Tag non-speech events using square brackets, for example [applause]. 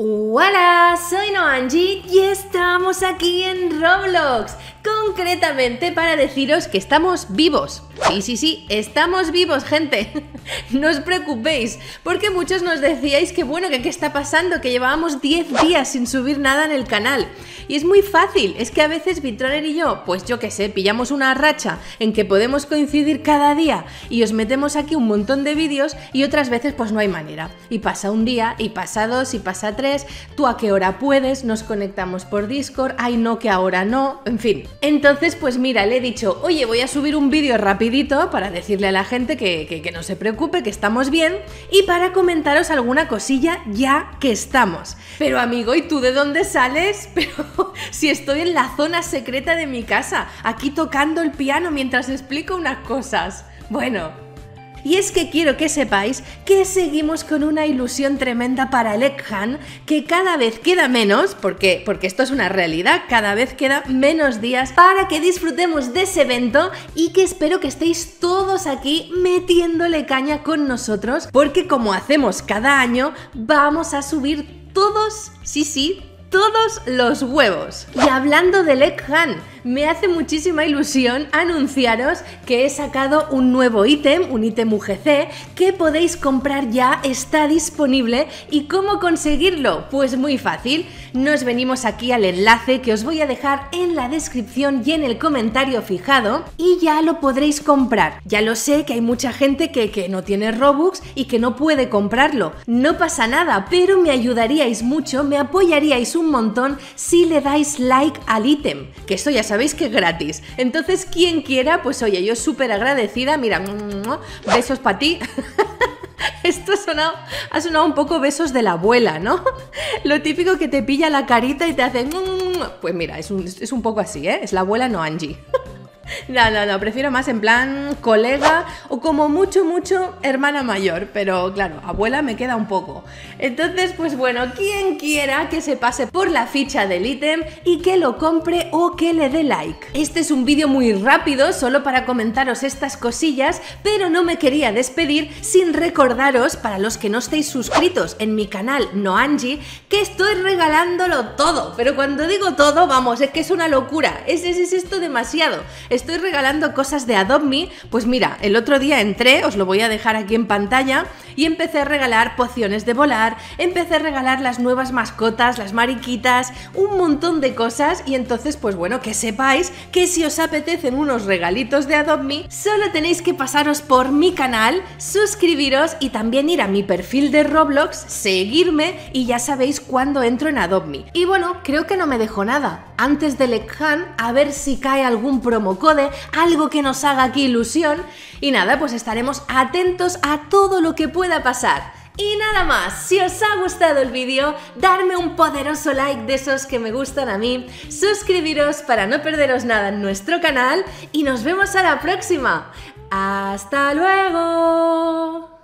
Hola, soy Angie y estamos aquí en Roblox concretamente para deciros que estamos vivos. Sí, sí, sí, estamos vivos, gente. [laughs] no os preocupéis, porque muchos nos decíais que bueno, que qué está pasando, que llevábamos 10 días sin subir nada en el canal. Y es muy fácil, es que a veces Bitroner y yo, pues yo qué sé, pillamos una racha en que podemos coincidir cada día y os metemos aquí un montón de vídeos y otras veces pues no hay manera. Y pasa un día, y pasa dos, y pasa tres, tú a qué hora puedes, nos conectamos por Discord, ay no, que ahora no, en fin. Entonces, pues mira, le he dicho, oye, voy a subir un vídeo rapidito para decirle a la gente que, que, que no se preocupe, que estamos bien, y para comentaros alguna cosilla ya que estamos. Pero amigo, ¿y tú de dónde sales? [laughs] Pero si estoy en la zona secreta de mi casa, aquí tocando el piano mientras explico unas cosas. Bueno, y es que quiero que sepáis que seguimos con una ilusión tremenda para el Ekhan, que cada vez queda menos, porque, porque esto es una realidad, cada vez queda menos días para que disfrutemos de ese evento y que espero que estéis todos aquí metiéndole caña con nosotros, porque como hacemos cada año, vamos a subir todos, sí, sí, todos los huevos. Y hablando de Egg me hace muchísima ilusión anunciaros que he sacado un nuevo ítem, un ítem UGC, que podéis comprar ya, está disponible. ¿Y cómo conseguirlo? Pues muy fácil. Nos venimos aquí al enlace que os voy a dejar en la descripción y en el comentario fijado y ya lo podréis comprar. Ya lo sé que hay mucha gente que, que no tiene Robux y que no puede comprarlo. No pasa nada, pero me ayudaríais mucho, me apoyaríais un montón si le dais like al ítem, que eso ya sabéis que es gratis. Entonces, quien quiera, pues oye, yo súper agradecida, mira, mm, mm, mm, besos para ti. [laughs] Esto ha sonado, ha sonado un poco besos de la abuela, ¿no? [laughs] Lo típico que te pilla la carita y te hace... Pues mira, es un, es un poco así, ¿eh? Es la abuela, no Angie. [laughs] No, no, no, prefiero más en plan colega o como mucho, mucho hermana mayor, pero claro, abuela me queda un poco. Entonces, pues bueno, quien quiera que se pase por la ficha del ítem y que lo compre o que le dé like. Este es un vídeo muy rápido, solo para comentaros estas cosillas, pero no me quería despedir sin recordaros, para los que no estéis suscritos en mi canal Noanji, que estoy regalándolo todo. Pero cuando digo todo, vamos, es que es una locura, es, es, esto demasiado estoy regalando cosas de Adobe, Pues mira, el otro día entré, os lo voy a dejar aquí en pantalla, y empecé a regalar pociones de volar, empecé a regalar las nuevas mascotas, las mariquitas, un montón de cosas. Y entonces, pues bueno, que sepáis que si os apetecen unos regalitos de Adobe, solo tenéis que pasaros por mi canal, suscribiros y también ir a mi perfil de Roblox, seguirme y ya sabéis cuándo entro en Adobe, Y bueno, creo que no me dejo nada. Antes de Lekhan, a ver si cae algún promo de algo que nos haga aquí ilusión. Y nada, pues estaremos atentos a todo lo que pueda pasar. Y nada más, si os ha gustado el vídeo, darme un poderoso like de esos que me gustan a mí, suscribiros para no perderos nada en nuestro canal y nos vemos a la próxima. ¡Hasta luego!